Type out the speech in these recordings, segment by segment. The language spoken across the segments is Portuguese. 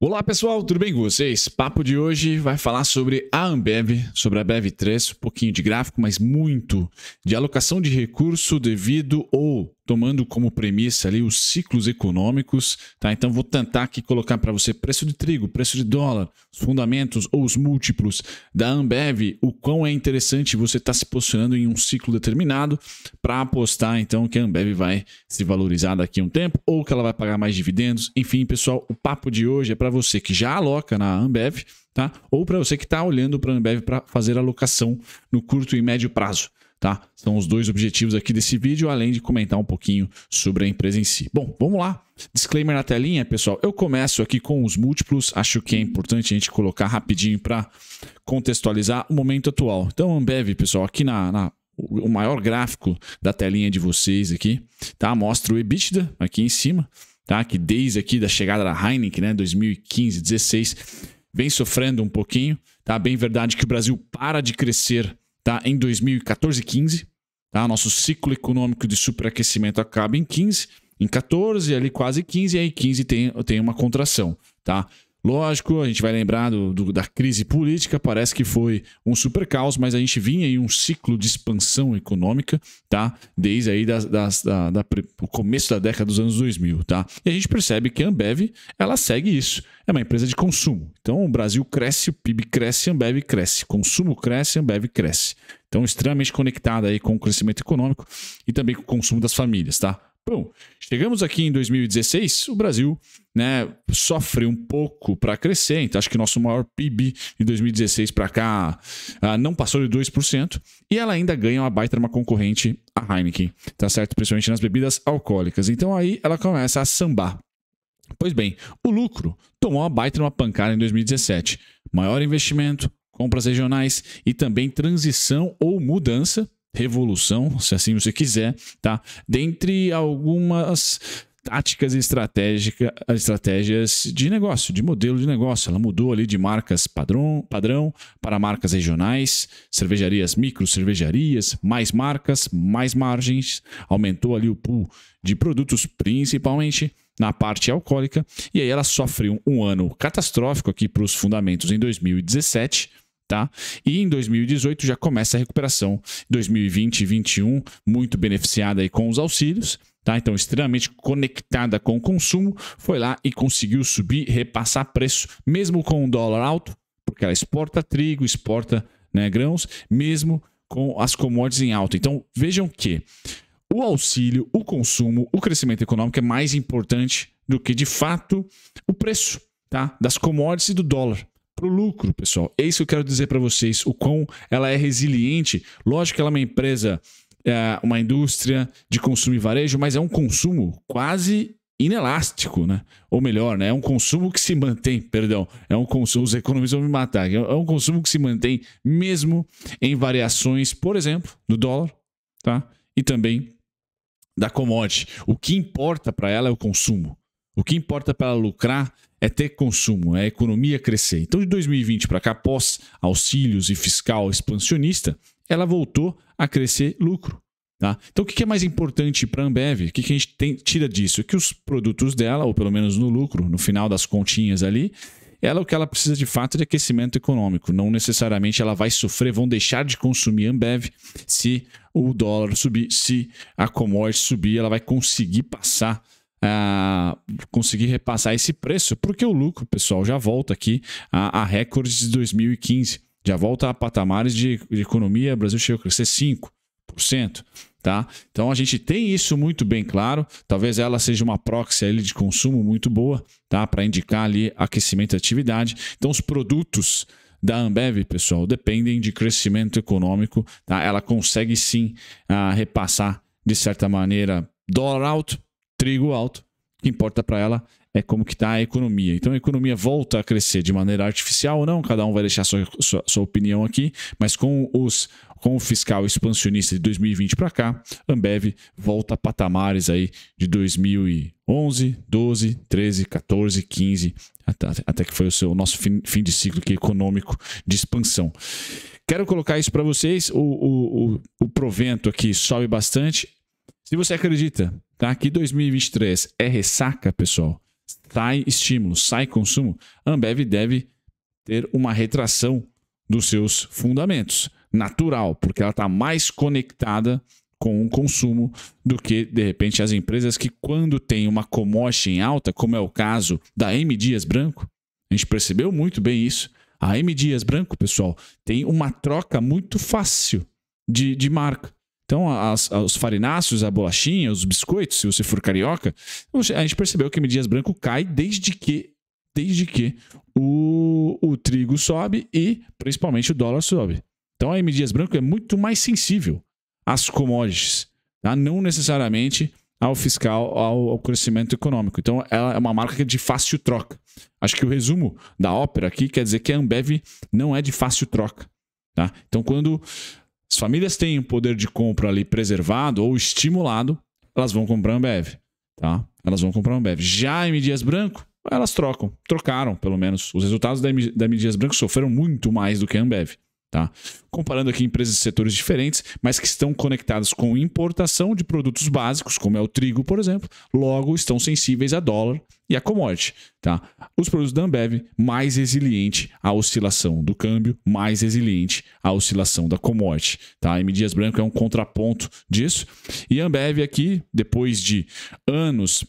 Olá pessoal, tudo bem com vocês? Papo de hoje vai falar sobre a Ambev, sobre a Ambev 3, um pouquinho de gráfico, mas muito de alocação de recurso devido ou tomando como premissa ali os ciclos econômicos, tá? Então vou tentar aqui colocar para você preço de trigo, preço de dólar, os fundamentos ou os múltiplos da Ambev, o quão é interessante você estar tá se posicionando em um ciclo determinado para apostar então que a Ambev vai se valorizar daqui a um tempo ou que ela vai pagar mais dividendos. Enfim, pessoal, o papo de hoje é para você que já aloca na Ambev, tá? Ou para você que está olhando para a Ambev para fazer alocação no curto e médio prazo tá? São os dois objetivos aqui desse vídeo, além de comentar um pouquinho sobre a empresa em si. Bom, vamos lá. Disclaimer na telinha, pessoal. Eu começo aqui com os múltiplos. Acho que é importante a gente colocar rapidinho para contextualizar o momento atual. Então, Ambev, pessoal, aqui na, na o maior gráfico da telinha de vocês aqui, tá? Mostra o EBITDA aqui em cima, tá? Que desde aqui da chegada da Heineken, né, 2015, 16, vem sofrendo um pouquinho, tá? Bem verdade que o Brasil para de crescer tá? em 2014 e 15. Tá? Nosso ciclo econômico de superaquecimento acaba em 15, em 14, ali quase 15, e aí 15 tem, tem uma contração. Tá? Lógico, a gente vai lembrar do, do, da crise política, parece que foi um super caos, mas a gente vinha em um ciclo de expansão econômica, tá? Desde aí das, das, da, da, o começo da década dos anos 2000, tá? E a gente percebe que a Ambev, ela segue isso. É uma empresa de consumo. Então o Brasil cresce, o PIB cresce, a Ambev cresce. Consumo cresce, a Ambev cresce. Então extremamente conectada aí com o crescimento econômico e também com o consumo das famílias, tá? Bom, Chegamos aqui em 2016, o Brasil né, sofre um pouco para crescer. Então, acho que nosso maior PIB de 2016 para cá uh, não passou de 2%. E ela ainda ganha uma baita uma concorrente, a Heineken, tá certo? Principalmente nas bebidas alcoólicas. Então aí ela começa a sambar. Pois bem, o lucro tomou uma baita uma pancada em 2017. Maior investimento, compras regionais e também transição ou mudança revolução, se assim você quiser, tá? Dentre algumas táticas e estratégias de negócio, de modelo de negócio. Ela mudou ali de marcas padrão, padrão para marcas regionais, cervejarias micro, cervejarias, mais marcas, mais margens, aumentou ali o pool de produtos, principalmente na parte alcoólica, e aí ela sofreu um ano catastrófico aqui para os fundamentos em 2017 tá? E em 2018 já começa a recuperação. 2020 e 2021 muito beneficiada aí com os auxílios, tá? Então extremamente conectada com o consumo, foi lá e conseguiu subir, repassar preço, mesmo com o dólar alto, porque ela exporta trigo, exporta né, grãos, mesmo com as commodities em alta. Então vejam que o auxílio, o consumo, o crescimento econômico é mais importante do que de fato o preço, tá? Das commodities e do dólar para o lucro, pessoal. É isso que eu quero dizer para vocês, o quão ela é resiliente. Lógico que ela é uma empresa, é uma indústria de consumo e varejo, mas é um consumo quase inelástico, né? Ou melhor, né? É um consumo que se mantém, perdão, é um consumo, os economistas vão me matar, é um consumo que se mantém mesmo em variações, por exemplo, do dólar, tá? E também da commodity. O que importa para ela é o consumo. O que importa para lucrar é ter consumo, é a economia crescer. Então, de 2020 para cá, após auxílios e fiscal expansionista, ela voltou a crescer lucro. Tá? Então, o que é mais importante para a Ambev? O que a gente tem, tira disso? É que os produtos dela, ou pelo menos no lucro, no final das continhas ali, ela o que ela precisa de fato é de aquecimento econômico. Não necessariamente ela vai sofrer, vão deixar de consumir Ambev se o dólar subir, se a commodity subir, ela vai conseguir passar ah, conseguir repassar esse preço, porque o lucro, pessoal, já volta aqui a, a recordes de 2015, já volta a patamares de, de economia. O Brasil chegou a crescer 5%. Tá? Então a gente tem isso muito bem claro. Talvez ela seja uma proxy ali de consumo muito boa, tá? Para indicar ali aquecimento e atividade. Então os produtos da Ambev, pessoal, dependem de crescimento econômico, tá? Ela consegue sim ah, repassar de certa maneira dólar alto trigo alto. O que importa para ela é como que está a economia. Então a economia volta a crescer de maneira artificial ou não, cada um vai deixar sua, sua, sua opinião aqui, mas com, os, com o fiscal expansionista de 2020 para cá, Ambev volta a patamares aí de 2011, 12, 13, 14, 15, até, até que foi o, seu, nosso fim, fim de ciclo aqui, econômico de expansão. Quero colocar isso para vocês, o, o, o, o provento aqui sobe bastante, se você acredita, tá? Que 2023 é ressaca, pessoal, sai estímulo, sai consumo, a Ambev deve ter uma retração dos seus fundamentos. Natural, porque ela está mais conectada com o consumo do que, de repente, as empresas que, quando tem uma commodity em alta, como é o caso da M. Dias Branco, a gente percebeu muito bem isso. A M. Dias Branco, pessoal, tem uma troca muito fácil de, de marca. Então, as, os farináceos, a bolachinha, os biscoitos, se você for carioca, a gente percebeu que Medias Branco cai desde que desde que o, o trigo sobe e principalmente o dólar sobe. Então a M. Dias Branco é muito mais sensível às commodities, tá? não necessariamente ao fiscal, ao, ao, crescimento econômico. Então ela é uma marca é de fácil troca. Acho que o resumo da ópera aqui quer dizer que a Ambev não é de fácil troca. Tá? Então quando as famílias têm o poder de compra ali preservado ou estimulado, elas vão comprar Ambev, tá? Elas vão comprar Ambev. Já em Dias Branco, elas trocam. Trocaram, pelo menos. Os resultados da M, da Dias Branco sofreram muito mais do que a Ambev. Tá? Comparando aqui empresas de setores diferentes, mas que estão conectadas com importação de produtos básicos, como é o trigo, por exemplo, logo estão sensíveis a dólar e a commodity. Tá? Os produtos da Ambev, mais resiliente à oscilação do câmbio, mais resiliente à oscilação da commodity. Tá? M. Dias Branco é um contraponto disso. E a Ambev aqui, depois de anos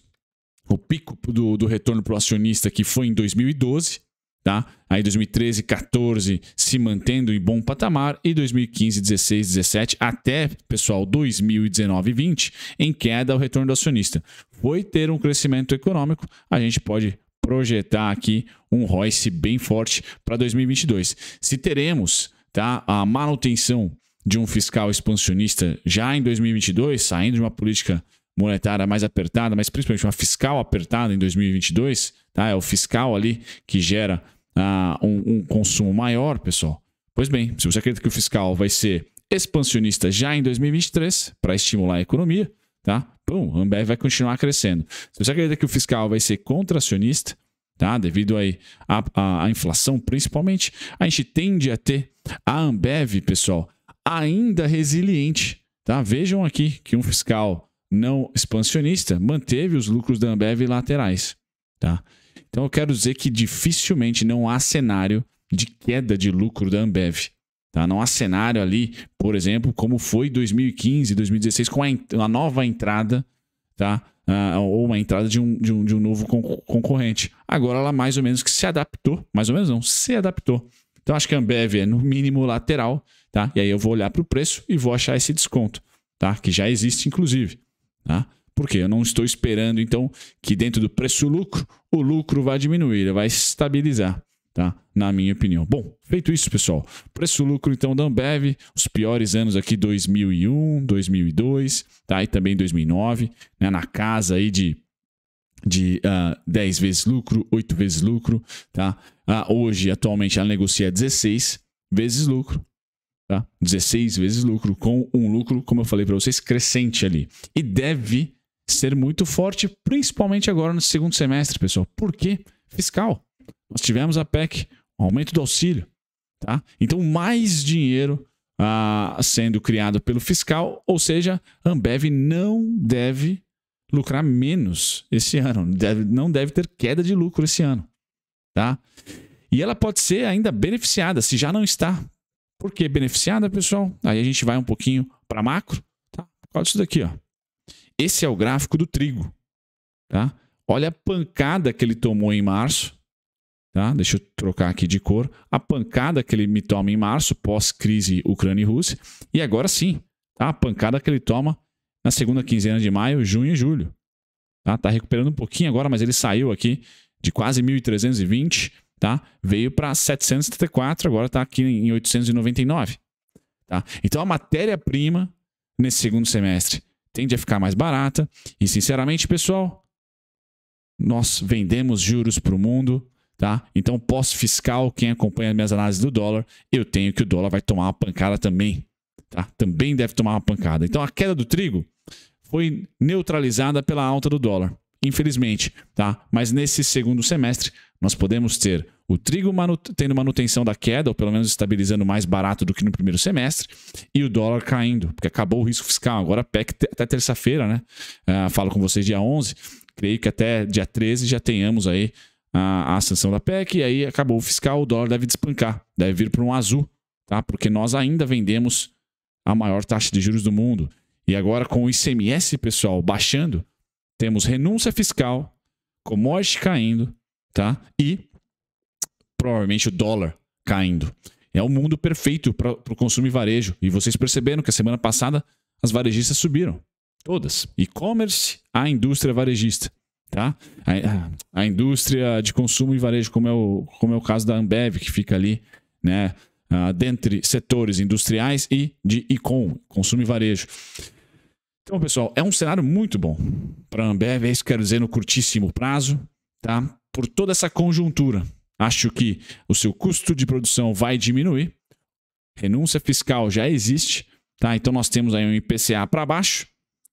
o pico do, do retorno para o acionista que foi em 2012, tá? Aí 2013, 14 se mantendo em bom patamar e 2015, 16, 17 até, pessoal, 2019 e 20 em queda o retorno do acionista. Foi ter um crescimento econômico, a gente pode projetar aqui um ROIC bem forte para 2022. Se teremos, tá, a manutenção de um fiscal expansionista já em 2022, saindo de uma política monetária mais apertada, mas principalmente uma fiscal apertada em 2022, tá? É o fiscal ali que gera ah, um, um consumo maior, pessoal. Pois bem, se você acredita que o fiscal vai ser expansionista já em 2023 para estimular a economia, tá? Pum, a Ambev vai continuar crescendo. Se você acredita que o fiscal vai ser contracionista, tá? Devido aí à, à, à inflação, principalmente, a gente tende a ter a Ambev, pessoal, ainda resiliente, tá? Vejam aqui que um fiscal não expansionista manteve os lucros da Ambev laterais, tá? Então eu quero dizer que dificilmente não há cenário de queda de lucro da Ambev. Tá? Não há cenário ali, por exemplo, como foi 2015, 2016, com a, a nova entrada, tá? Ah, ou uma entrada de um, de um, de um novo con concorrente. Agora ela mais ou menos que se adaptou, mais ou menos não, se adaptou. Então acho que a Ambev é no mínimo lateral, tá? E aí eu vou olhar para o preço e vou achar esse desconto, tá? Que já existe, inclusive. Tá? Porque eu não estou esperando, então, que dentro do preço-lucro, o lucro vai diminuir, ele vai estabilizar. Tá? Na minha opinião. Bom, feito isso, pessoal, preço-lucro então da Ambev, os piores anos aqui 2001, 2002, tá? E também 2009, né? na casa aí de de uh, ah, 10 vezes lucro, 8 vezes lucro, tá? Uh, hoje, atualmente, ela negocia 16 vezes lucro, tá? 16 vezes lucro, com um lucro, como eu falei para vocês, crescente ali. E deve ser muito forte, principalmente agora no segundo semestre, pessoal. Por quê? Fiscal. Nós tivemos a PEC, o aumento do auxílio, tá? Então, mais dinheiro ah, sendo criado pelo fiscal, ou seja, a Ambev não deve lucrar menos esse ano, deve, não deve ter queda de lucro esse ano, tá? E ela pode ser ainda beneficiada, se já não está. Por que beneficiada, pessoal? Aí a gente vai um pouquinho para macro, tá? Olha isso daqui, ó. Esse é o gráfico do trigo. Tá? Olha a pancada que ele tomou em março. Tá? Deixa eu trocar aqui de cor. A pancada que ele me toma em março, pós-crise Ucrânia e Rússia. E agora sim, tá? a pancada que ele toma na segunda quinzena de maio, junho e julho. Tá, tá recuperando um pouquinho agora, mas ele saiu aqui de quase 1.320, tá? Veio para 774, agora está aqui em 899, tá? Então a matéria-prima nesse segundo semestre tende a ficar mais barata. E sinceramente, pessoal, nós vendemos juros para o mundo, tá? Então, pós-fiscal, quem acompanha as minhas análises do dólar, eu tenho que o dólar vai tomar uma pancada também, tá? Também deve tomar uma pancada. Então, a queda do trigo foi neutralizada pela alta do dólar, infelizmente, tá? Mas nesse segundo semestre, nós podemos ter o trigo tendo manutenção da queda, ou pelo menos estabilizando mais barato do que no primeiro semestre, e o dólar caindo, porque acabou o risco fiscal. Agora a PEC até terça-feira, né? Uh, falo com vocês dia 11, creio que até dia 13 já tenhamos aí a, a sanção da PEC, e aí acabou o fiscal, o dólar deve despancar, deve vir para um azul, tá? Porque nós ainda vendemos a maior taxa de juros do mundo. E agora com o ICMS, pessoal, baixando, temos renúncia fiscal, commodities caindo, tá? E provavelmente o dólar caindo. É o um mundo perfeito para o consumo e varejo. E vocês perceberam que a semana passada as varejistas subiram. Todas. E-commerce, a indústria varejista. Tá? A, a, indústria de consumo e varejo, como é, o, como é o caso da Ambev, que fica ali, né? Uh, dentre setores industriais e de e-com, consumo e varejo. Então, pessoal, é um cenário muito bom para a Ambev, é isso que eu quero dizer, no curtíssimo prazo, tá? Por toda essa conjuntura acho que o seu custo de produção vai diminuir. Renúncia fiscal já existe, tá? Então nós temos aí um IPCA para baixo,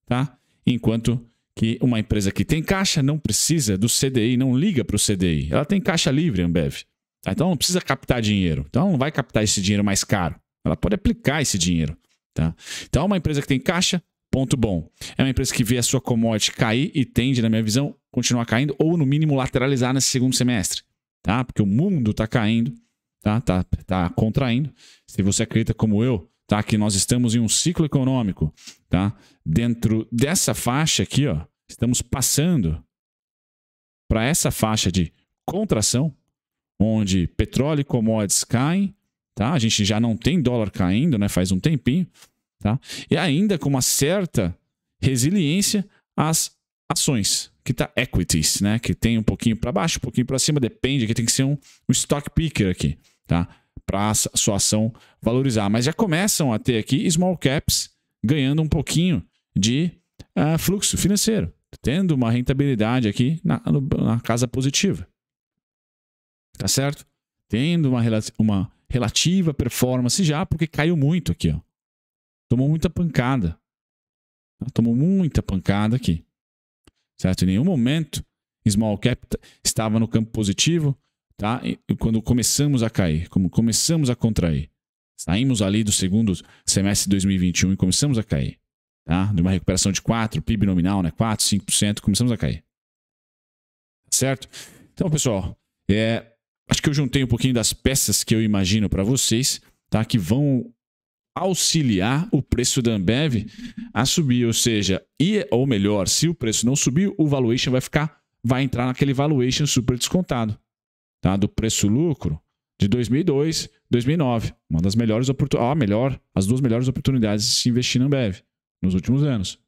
tá? Enquanto que uma empresa que tem caixa não precisa do CDI, não liga para o CDI. Ela tem caixa livre, Ambev. Tá? Então não precisa captar dinheiro. Então ela não vai captar esse dinheiro mais caro. Ela pode aplicar esse dinheiro. Tá? Então, é uma empresa que tem caixa, ponto bom. É uma empresa que vê a sua commodity cair e tende, na minha visão, continuar caindo ou, no mínimo, lateralizar nesse segundo semestre tá? Porque o mundo está caindo, tá? Tá, tá contraindo. Se você acredita como eu, tá? Que nós estamos em um ciclo econômico, tá? Dentro dessa faixa aqui, ó, estamos passando para essa faixa de contração, onde petróleo e commodities caem, tá? A gente já não tem dólar caindo, né? Faz um tempinho, tá? E ainda com uma certa resiliência às ações, que está equities, né? Que tem um pouquinho para baixo, um pouquinho para cima, depende, Aqui tem que ser um, um stock picker aqui, tá? Para sua ação valorizar. Mas já começam a ter aqui small caps ganhando um pouquinho de uh, fluxo financeiro, tendo uma rentabilidade aqui na, na casa positiva. Tá certo? Tendo uma, uma relativa performance já, porque caiu muito aqui, ó. Tomou muita pancada. Tomou muita pancada aqui certo? Em nenhum momento small cap estava no campo positivo, tá? E quando começamos a cair, como começamos a contrair, saímos ali do segundo semestre de 2021 e começamos a cair, tá? De uma recuperação de 4, PIB nominal, né? 4, 5%, começamos a cair. Certo? Então, pessoal, é, acho que eu juntei um pouquinho das peças que eu imagino para vocês, tá? Que vão auxiliar o preço da Ambev a subir, ou seja, e ou melhor, se o preço não subir, o valuation vai ficar vai entrar naquele valuation super descontado, tá? Do preço lucro de 2002, 2009, uma das melhores oportunidades, ah, melhor, as duas melhores oportunidades de se investir na Ambev nos últimos anos.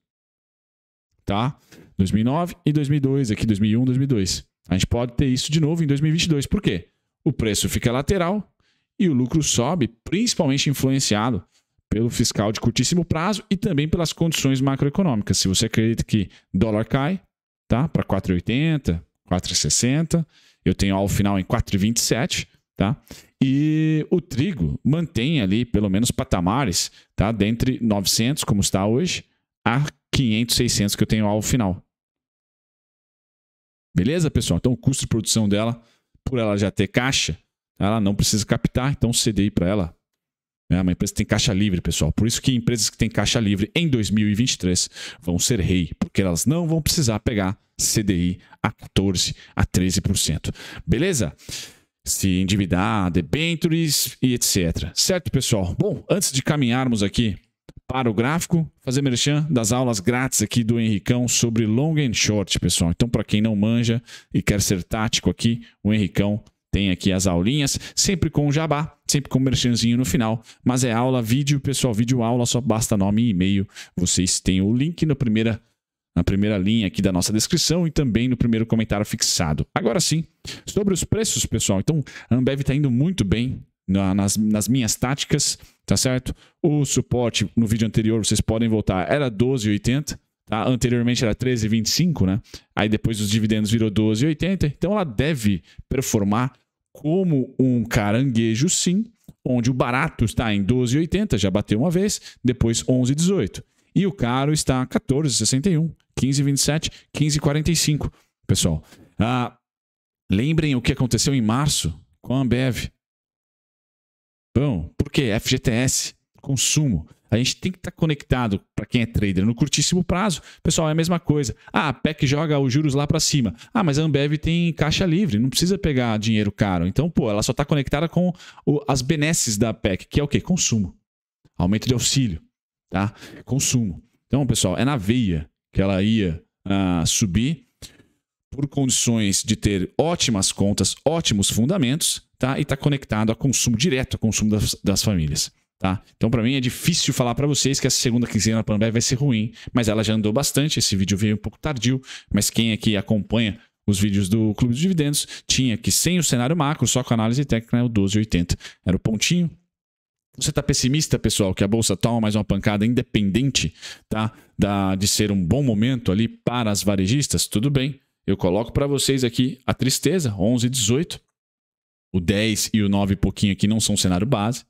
Tá? 2009 e 2002, aqui 2001, 2002. A gente pode ter isso de novo em 2022. Por quê? O preço fica lateral e o lucro sobe, principalmente influenciado pelo fiscal de curtíssimo prazo e também pelas condições macroeconômicas. Se você acredita que dólar cai, tá? Para 4,80, 4,60, eu tenho ao final em 4,27, tá? E o trigo mantém ali pelo menos patamares, tá? Dentre 900, como está hoje, a 500, 600 que eu tenho ao final. Beleza, pessoal? Então o custo de produção dela, por ela já ter caixa, ela não precisa captar, então CDI para ela é uma empresa que tem caixa livre, pessoal. Por isso que empresas que têm caixa livre em 2023 vão ser rei, porque elas não vão precisar pegar CDI a 14 a 13%. Beleza? Se endividar, debentures e etc. Certo, pessoal? Bom, antes de caminharmos aqui para o gráfico, fazer merchan das aulas grátis aqui do Henricão sobre long and short, pessoal. Então, para quem não manja e quer ser tático aqui, o Henricão tem aqui as aulinhas, sempre com o jabá sempre com um merchanzinho no final, mas é aula, vídeo, pessoal, vídeo aula, só basta nome e e-mail. Vocês têm o link na primeira, na primeira linha aqui da nossa descrição e também no primeiro comentário fixado. Agora sim, sobre os preços, pessoal. Então, a Ambev está indo muito bem na, nas, nas minhas táticas, tá certo? O suporte no vídeo anterior, vocês podem voltar, era 12,80. Tá? Anteriormente era 13,25, né? Aí depois os dividendos virou 12,80. Então ela deve performar como um caranguejo sim, onde o barato está em 12,80, já bateu uma vez, depois 11,18. E o caro está 14,61, 15,27, 15,45. Pessoal, ah, lembrem o que aconteceu em março com a Ambev. Bom, por quê? FGTS consumo. A gente tem que estar tá conectado para quem é trader no curtíssimo prazo. Pessoal, é a mesma coisa. Ah, a PEC joga os juros lá para cima. Ah, mas a Ambev tem caixa livre, não precisa pegar dinheiro caro. Então, pô, ela só está conectada com o, as benesses da PEC, que é o quê? Consumo. Aumento de auxílio, tá? Consumo. Então, pessoal, é na veia que ela ia ah, subir por condições de ter ótimas contas, ótimos fundamentos, tá? E está conectado a consumo direto, a consumo das, das famílias. Tá? Então, para mim, é difícil falar para vocês que essa segunda quinzena para Panamá vai ser ruim, mas ela já andou bastante. Esse vídeo veio um pouco tardio, mas quem aqui acompanha os vídeos do Clube dos Dividendos tinha que, sem o cenário macro, só com a análise técnica, né, o 12,80 era o pontinho. Você está pessimista, pessoal, que a bolsa toma mais uma pancada independente tá? da, de ser um bom momento ali para as varejistas? Tudo bem, eu coloco para vocês aqui a tristeza, 11,18. O 10 e o 9 e pouquinho aqui não são cenário base,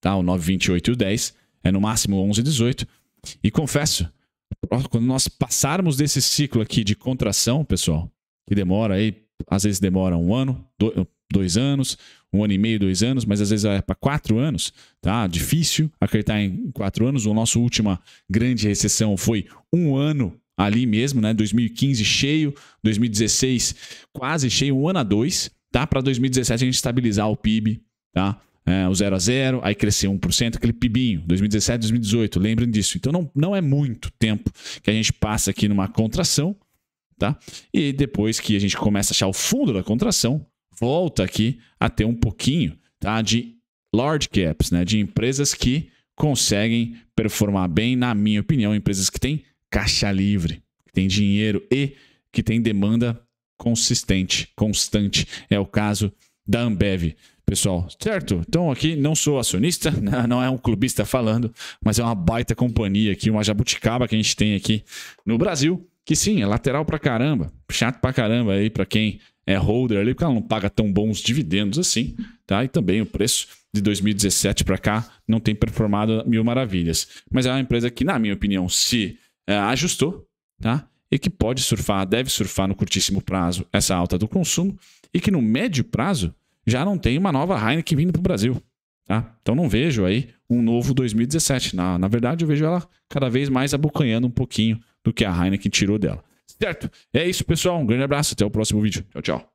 tá? O 9, 28 e o 10. É no máximo 11 18. E confesso, quando nós passarmos desse ciclo aqui de contração, pessoal, que demora aí, às vezes demora um ano, dois anos, um ano e meio, dois anos, mas às vezes é para quatro anos, tá? Difícil acreditar em quatro anos. O nosso última grande recessão foi um ano ali mesmo, né? 2015 cheio, 2016 quase cheio, um ano a dois, tá? Para 2017 a gente estabilizar o PIB, tá? é, o 0 a 0 aí cresceu 1%, aquele pibinho, 2017, 2018, lembrem disso. Então não, não é muito tempo que a gente passa aqui numa contração, tá? E depois que a gente começa a achar o fundo da contração, volta aqui a ter um pouquinho, tá, de large caps, né, de empresas que conseguem performar bem, na minha opinião, empresas que têm caixa livre, que têm dinheiro e que têm demanda consistente, constante. É o caso da Ambev pessoal, certo? Então aqui não sou acionista, né? não é um clubista falando, mas é uma baita companhia aqui, uma jabuticaba que a gente tem aqui no Brasil, que sim, é lateral pra caramba, chato pra caramba aí pra quem é holder ali, porque ela não paga tão bons dividendos assim, tá? E também o preço de 2017 para cá não tem performado mil maravilhas. Mas é uma empresa que, na minha opinião, se é, ajustou, tá? E que pode surfar, deve surfar no curtíssimo prazo essa alta do consumo e que no médio prazo já não tem uma nova Heineken vindo para o Brasil. Tá? Então não vejo aí um novo 2017. Na, na verdade, eu vejo ela cada vez mais abocanhando um pouquinho do que a Heineken tirou dela. Certo? É isso, pessoal. Um grande abraço. Até o próximo vídeo. Tchau, tchau.